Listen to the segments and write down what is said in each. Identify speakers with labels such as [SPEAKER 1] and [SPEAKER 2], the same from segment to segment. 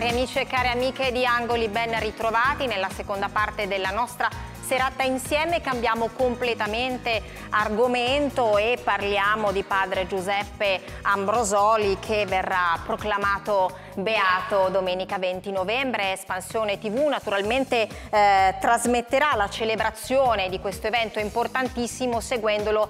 [SPEAKER 1] Cari amici e cari amiche di Angoli, ben ritrovati nella seconda parte della nostra serata insieme. Cambiamo completamente argomento e parliamo di padre Giuseppe Ambrosoli che verrà proclamato Beato domenica 20 novembre. Espansione TV naturalmente eh, trasmetterà la celebrazione di questo evento importantissimo seguendolo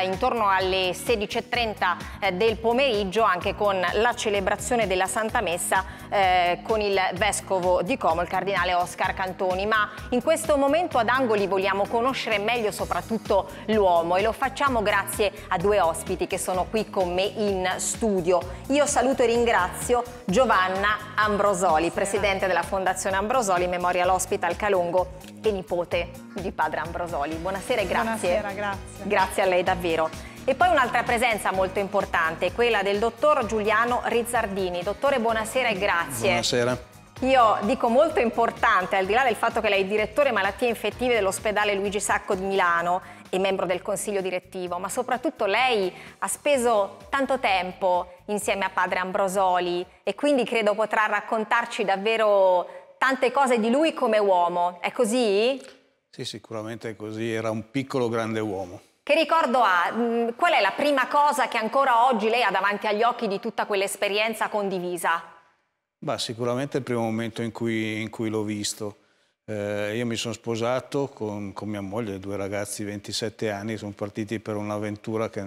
[SPEAKER 1] eh, intorno alle 16.30 eh, del pomeriggio anche con la celebrazione della Santa Messa eh, con il Vescovo di Como, il Cardinale Oscar Cantoni. Ma in questo momento ad Angoli vogliamo conoscere meglio soprattutto l'uomo e lo facciamo grazie a due ospiti che sono qui con me in studio. Io saluto e ringrazio Giovanni Giovanna Ambrosoli, presidente della Fondazione Ambrosoli Memorial Hospital Calongo e nipote di padre Ambrosoli. Buonasera e grazie. Buonasera, grazie. Grazie a lei davvero. E poi un'altra presenza molto importante, quella del dottor Giuliano Rizzardini. Dottore, buonasera e grazie. Buonasera. Io dico molto importante, al di là del fatto che lei è direttore malattie infettive dell'ospedale Luigi Sacco di Milano e membro del consiglio direttivo, ma soprattutto lei ha speso tanto tempo insieme a padre Ambrosoli e quindi credo potrà raccontarci davvero tante cose di lui come uomo. È così?
[SPEAKER 2] Sì, sicuramente è così, era un piccolo grande uomo.
[SPEAKER 1] Che ricordo ha? Mm, qual è la prima cosa che ancora oggi lei ha davanti agli occhi di tutta quell'esperienza condivisa?
[SPEAKER 2] Bah, sicuramente il primo momento in cui, in cui l'ho visto. Eh, io mi sono sposato con, con, mia moglie, due ragazzi di 27 anni, sono partiti per un'avventura che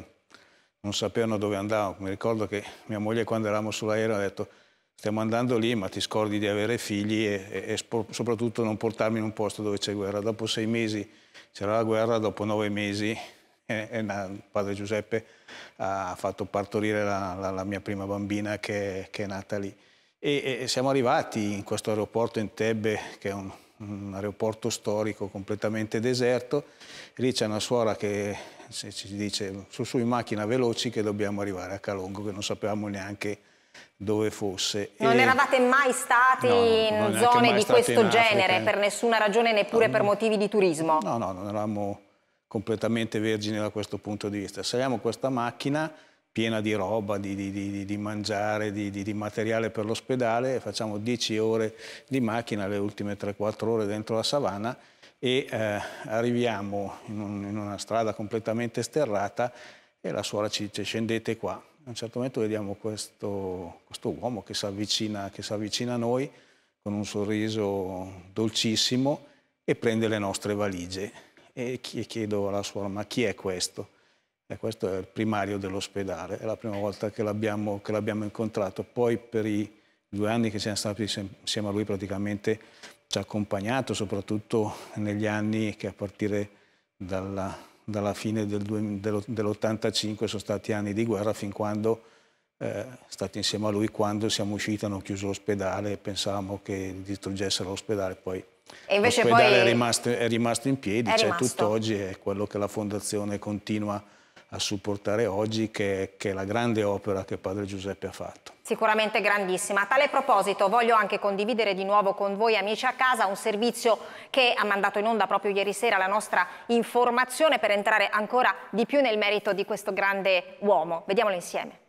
[SPEAKER 2] non sapevano dove andavano. Mi ricordo che mia moglie quando eravamo sull'aereo ha detto stiamo andando lì ma ti scordi di avere figli e, e, e soprattutto non portarmi in un posto dove c'è guerra. Dopo sei mesi c'era la guerra, dopo nove mesi eh, eh, padre Giuseppe ha fatto partorire la, la, la mia prima bambina che, che è nata lì. E, e siamo arrivati in questo aeroporto in Tebbe, che è un, un aeroporto storico completamente deserto. Lì c'è una suora che ci dice su su in macchina veloci che dobbiamo arrivare a Calongo, che non sapevamo neanche dove fosse. Non e... eravate
[SPEAKER 1] mai stati no, in zone di questo genere, Africa. Eh. per nessuna ragione, neppure no, per motivi di turismo?
[SPEAKER 2] No, no, non eravamo completamente vergini da questo punto di vista. Saliamo questa macchina piena di roba, di, di, di, di mangiare, di, materiale per l'ospedale, facciamo 10 ore di macchina, le ultime 3-4 ore dentro la savana e eh, arriviamo in, un, in, una strada completamente sterrata e la suora ci dice scendete qua. A un certo momento vediamo questo, questo uomo che si avvicina a noi con un sorriso dolcissimo e prende le nostre valigie. E chiedo alla suora ma chi è questo? E questo è il primario dell'ospedale, è la prima volta che l'abbiamo, incontrato. Poi per i due anni che siamo stati insieme a lui praticamente ci ha accompagnato, soprattutto negli anni che a partire dalla, dalla fine del, dell'85 sono stati anni di guerra, fin quando eh, stati insieme a lui, quando siamo usciti hanno chiuso l'ospedale e pensavamo che distruggessero l'ospedale, poi l'ospedale poi... è, rimasto, è rimasto in piedi, cioè tutt'oggi è quello che la fondazione continua a a supportare oggi, che, che, è la grande opera che padre Giuseppe ha fatto.
[SPEAKER 1] Sicuramente grandissima. A tale proposito voglio anche condividere di nuovo con voi amici a casa un servizio che ha mandato in onda proprio ieri sera la nostra informazione per entrare ancora di più nel merito di questo grande uomo. Vediamolo insieme.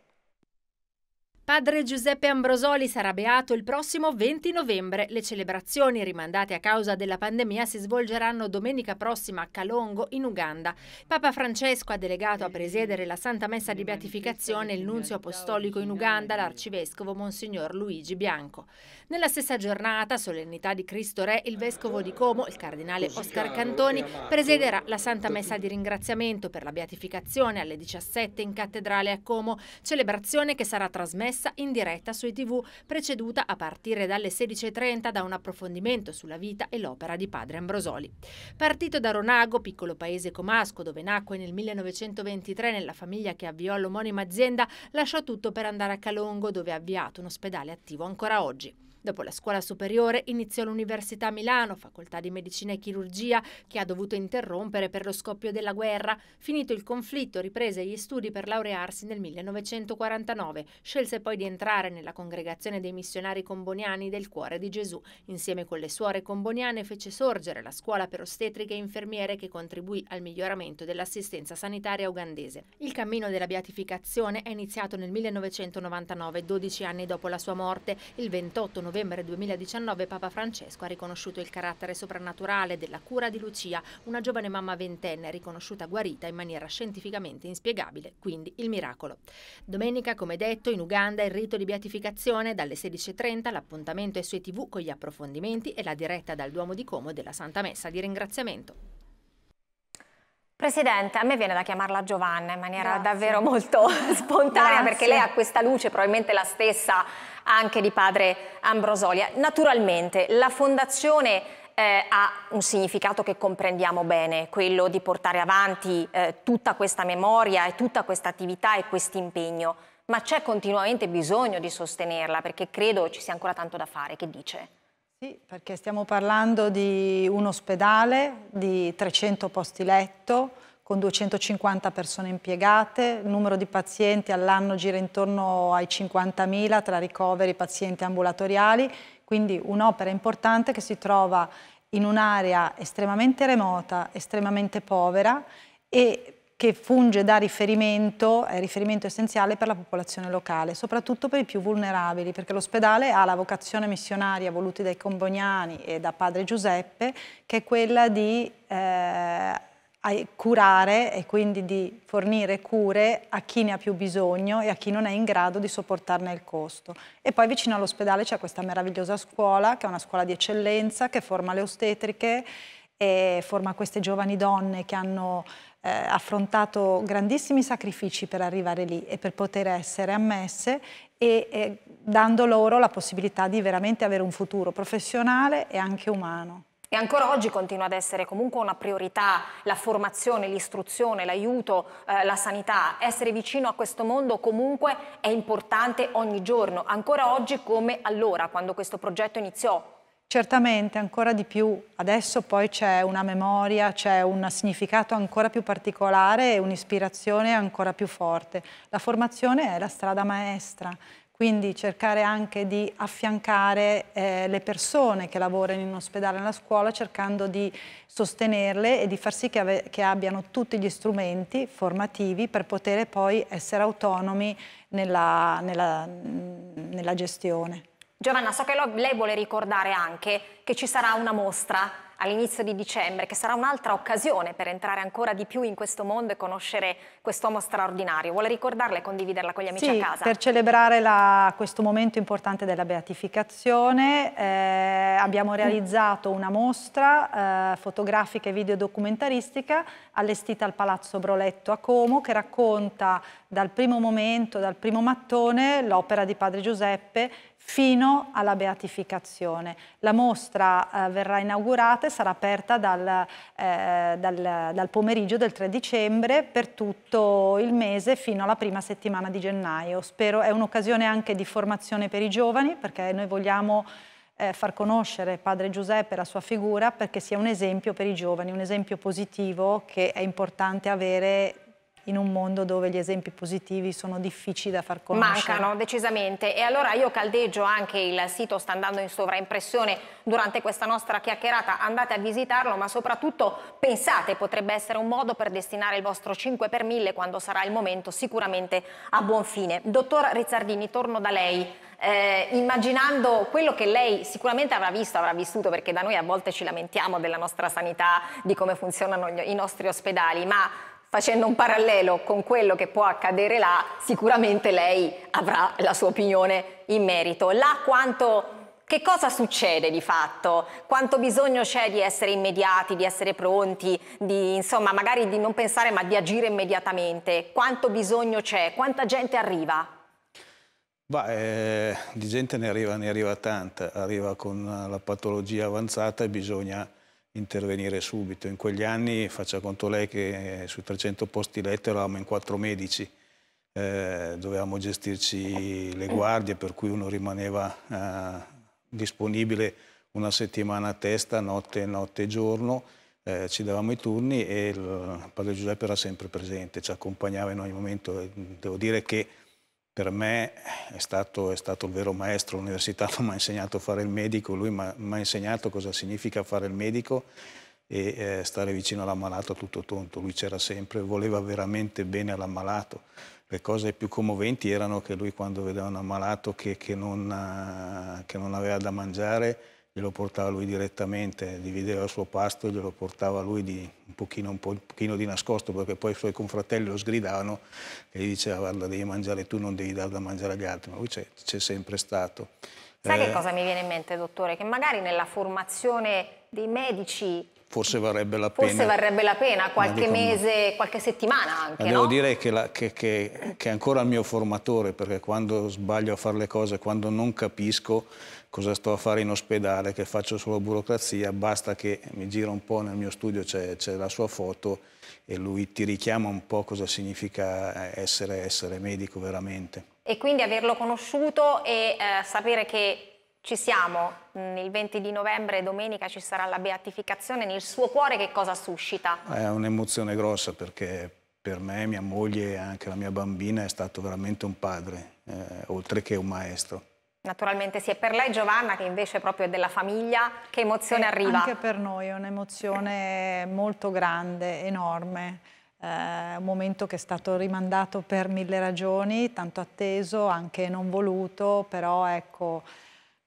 [SPEAKER 1] Padre Giuseppe Ambrosoli sarà beato il prossimo 20 novembre. Le
[SPEAKER 3] celebrazioni rimandate a causa della pandemia si svolgeranno domenica prossima a Calongo, in Uganda. Papa Francesco ha delegato a presiedere la Santa Messa di Beatificazione il nunzio apostolico in Uganda, l'arcivescovo Monsignor Luigi Bianco. Nella stessa giornata, solennità di Cristo Re, il vescovo di Como, il cardinale Oscar Cantoni, presiederà la Santa Messa di ringraziamento per la beatificazione alle 17 in cattedrale a Como, celebrazione che sarà trasmessa trasmessa in diretta sui tv, preceduta a partire dalle 16.30 da un approfondimento sulla vita e l'opera di padre Ambrosoli. Partito da Ronago, piccolo paese comasco dove nacque nel 1923 nella famiglia che avviò l'omonima azienda, lasciò tutto per andare a Calongo dove ha avviato un ospedale attivo ancora oggi. Dopo la scuola superiore iniziò l'Università Milano, facoltà di medicina e chirurgia, che ha dovuto interrompere per lo scoppio della guerra. Finito il conflitto riprese gli studi per laurearsi nel 1949. Scelse poi di entrare nella congregazione dei missionari comboniani del Cuore di Gesù. Insieme con le suore comboniane fece sorgere la scuola per ostetriche e infermiere che contribuì al miglioramento dell'assistenza sanitaria ugandese. Il cammino della beatificazione è iniziato nel 1999, 12 anni dopo la sua morte. Il 28 novembre novembre 2019 Papa Francesco ha riconosciuto il carattere soprannaturale della cura di Lucia, una giovane mamma ventenne riconosciuta guarita in maniera scientificamente inspiegabile, quindi il miracolo. Domenica, come detto, in Uganda il rito di beatificazione dalle 16.30, l'appuntamento è su ETV con gli approfondimenti e la diretta dal Duomo di Como della Santa Messa di ringraziamento.
[SPEAKER 1] Presidente, a me viene da chiamarla Giovanna in maniera Grazie. davvero molto spontanea Grazie. perché lei ha questa luce, probabilmente la stessa anche di padre Ambrosolia. Naturalmente la fondazione eh, ha un significato che comprendiamo bene, quello di portare avanti eh, tutta questa memoria e tutta questa attività e questo impegno, ma c'è continuamente bisogno di sostenerla perché credo ci sia ancora tanto da fare. Che dice?
[SPEAKER 4] Sì, perché stiamo parlando di un ospedale di 300 posti letto, con 250 persone impiegate, il numero di pazienti all'anno gira intorno ai 50.000 tra ricoveri, e pazienti ambulatoriali, quindi un'opera importante che si trova in un'area estremamente remota, estremamente povera e che funge da riferimento, è riferimento essenziale per la popolazione locale, soprattutto per i più vulnerabili, perché l'ospedale ha la vocazione missionaria voluta dai Combognani e da padre Giuseppe, che è quella di eh, curare e quindi di fornire cure a chi ne ha più bisogno e a chi non è in grado di sopportarne il costo. E poi vicino all'ospedale c'è questa meravigliosa scuola, che è una scuola di eccellenza, che forma le ostetriche, e forma queste giovani donne che hanno eh, affrontato grandissimi sacrifici per arrivare lì e per poter essere ammesse e eh, dando loro la possibilità di veramente avere un futuro professionale e anche umano.
[SPEAKER 1] E ancora oggi continua ad essere comunque una priorità la formazione, l'istruzione, l'aiuto, eh, la sanità. Essere vicino a questo mondo comunque è
[SPEAKER 4] importante ogni giorno, ancora oggi come allora, quando questo progetto iniziò Certamente ancora di più, adesso poi c'è una memoria, c'è un significato ancora più particolare e un'ispirazione ancora più forte. La formazione è la strada maestra, quindi cercare anche di affiancare eh, le persone che lavorano in ospedale e nella scuola, cercando di sostenerle e di far sì che, che abbiano tutti gli strumenti formativi per poter poi essere autonomi nella, nella, nella gestione.
[SPEAKER 1] Giovanna, so che lei vuole ricordare anche che ci sarà una mostra all'inizio di dicembre, che sarà un'altra occasione per entrare ancora di più in questo mondo e conoscere quest'uomo straordinario. Vuole ricordarla e condividerla con gli amici sì, a casa? Sì, per
[SPEAKER 4] celebrare la, questo momento importante della beatificazione eh, abbiamo mm. realizzato una mostra eh, fotografica e videodocumentaristica allestita al Palazzo Broletto a Como che racconta dal primo momento, dal primo mattone, l'opera di Padre Giuseppe fino alla beatificazione. La mostra eh, verrà inaugurata e sarà aperta dal, eh, dal, dal, pomeriggio del 3 dicembre per tutto il mese fino alla prima settimana di gennaio. Spero è un'occasione anche di formazione per i giovani perché noi vogliamo eh, far conoscere Padre Giuseppe e la sua figura perché sia un esempio per i giovani, un esempio positivo che è importante avere in un mondo dove gli esempi positivi sono difficili da far conoscere. Mancano,
[SPEAKER 1] decisamente. E allora io caldeggio anche il sito, sta andando in sovraimpressione durante questa nostra chiacchierata, andate a visitarlo, ma soprattutto pensate, potrebbe essere un modo per destinare il vostro 5 per 1000 quando sarà il momento, sicuramente a buon fine. Dottor Rizzardini, torno da lei. Eh, immaginando quello che lei sicuramente avrà visto, avrà vissuto, perché da noi a volte ci lamentiamo della nostra sanità, di come funzionano gli, i nostri ospedali, ma facendo un parallelo con quello che può accadere là, sicuramente lei avrà la sua opinione in merito. Là quanto che cosa succede di fatto? Quanto bisogno c'è di essere immediati, di essere pronti, di insomma magari di non pensare ma di agire immediatamente? Quanto bisogno c'è? Quanta gente arriva?
[SPEAKER 2] Beh, eh, di gente ne arriva, ne arriva tanta, arriva con la patologia avanzata e bisogna intervenire subito. In quegli anni, faccia conto lei che eh, sui 300 posti letto eravamo in quattro medici, eh, dovevamo gestirci le guardie, per cui uno rimaneva eh, disponibile una settimana a testa, notte, notte e giorno, eh, ci davamo i turni e il padre Giuseppe era sempre presente, ci accompagnava in ogni momento. Devo dire che per me è stato, è stato, il vero maestro universitario, mi ha insegnato a fare il medico, lui mi ha insegnato cosa significa fare il medico e eh, stare vicino all'ammalato a tutto tonto, lui c'era sempre, voleva veramente bene all'ammalato. Le cose più commoventi erano che lui quando vedeva un ammalato che, che, non, eh, che non aveva da mangiare glielo portava lui direttamente, divideva il suo pasto e glielo portava lui di, un, pochino, un, po', un pochino di nascosto, perché poi i suoi confratelli lo sgridavano e gli diceva guarda devi mangiare tu, non devi dar da mangiare agli altri, ma lui c'è sempre stato. Sai eh... che cosa
[SPEAKER 1] mi viene in mente, dottore? Che magari nella formazione dei medici
[SPEAKER 2] forse varrebbe la pena. Forse varrebbe
[SPEAKER 1] la pena, qualche mese, qualche settimana anche, Ma Devo no?
[SPEAKER 2] dire che, la, che, che, che, è ancora il mio formatore, perché quando sbaglio a fare le cose, quando non capisco cosa sto a fare in ospedale, che faccio solo burocrazia, basta che mi gira un po' nel mio studio, c'è, la sua foto e lui ti richiama un po' cosa significa essere, essere medico veramente.
[SPEAKER 1] E quindi averlo conosciuto e eh, sapere che ci siamo, il 20 di novembre, domenica, ci sarà la beatificazione. Nel suo cuore che cosa suscita?
[SPEAKER 2] È un'emozione grossa perché per me, mia moglie e anche la mia bambina è stato veramente un padre, eh, oltre che un maestro.
[SPEAKER 1] Naturalmente sì, e
[SPEAKER 4] per lei Giovanna, che invece proprio è della famiglia, che emozione e eh, arriva? Anche per noi è un'emozione molto grande, enorme. Eh, un momento che è stato rimandato per mille ragioni, tanto atteso, anche non voluto, però ecco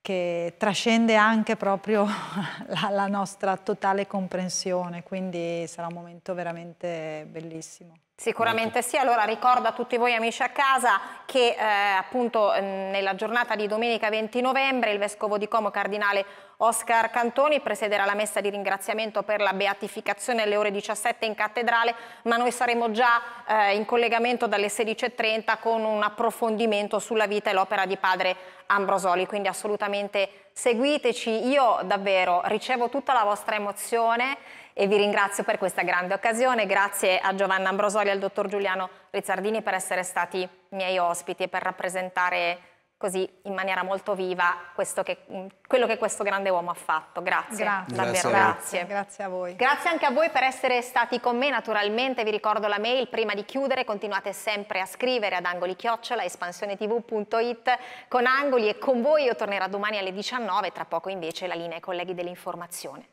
[SPEAKER 4] che trascende anche proprio la, la nostra totale comprensione, quindi sarà un momento veramente bellissimo.
[SPEAKER 1] Sicuramente sì, allora ricordo a tutti voi amici a casa che eh, appunto nella giornata di domenica 20 novembre il Vescovo di Como Cardinale Oscar Cantoni presiderà la messa di ringraziamento per la beatificazione alle ore 17 in cattedrale, ma noi saremo già eh, in collegamento dalle 16.30 con un approfondimento sulla vita e l'opera di padre Ambrosoli, quindi assolutamente seguiteci, io davvero ricevo tutta la vostra emozione e vi ringrazio per questa grande occasione. Grazie a Giovanna Ambrosoli e al dottor Giuliano Rizzardini per essere stati miei ospiti e per rappresentare così in maniera molto viva che, mm, quello che questo grande uomo ha fatto. Grazie, grazie. davvero grazie. grazie. a voi. Grazie anche a voi per essere stati con me, naturalmente vi ricordo la mail, prima di chiudere continuate sempre a scrivere ad angoli chiocciola con angoli e con voi io tornerò domani alle 19, tra poco invece la linea ai colleghi dell'informazione.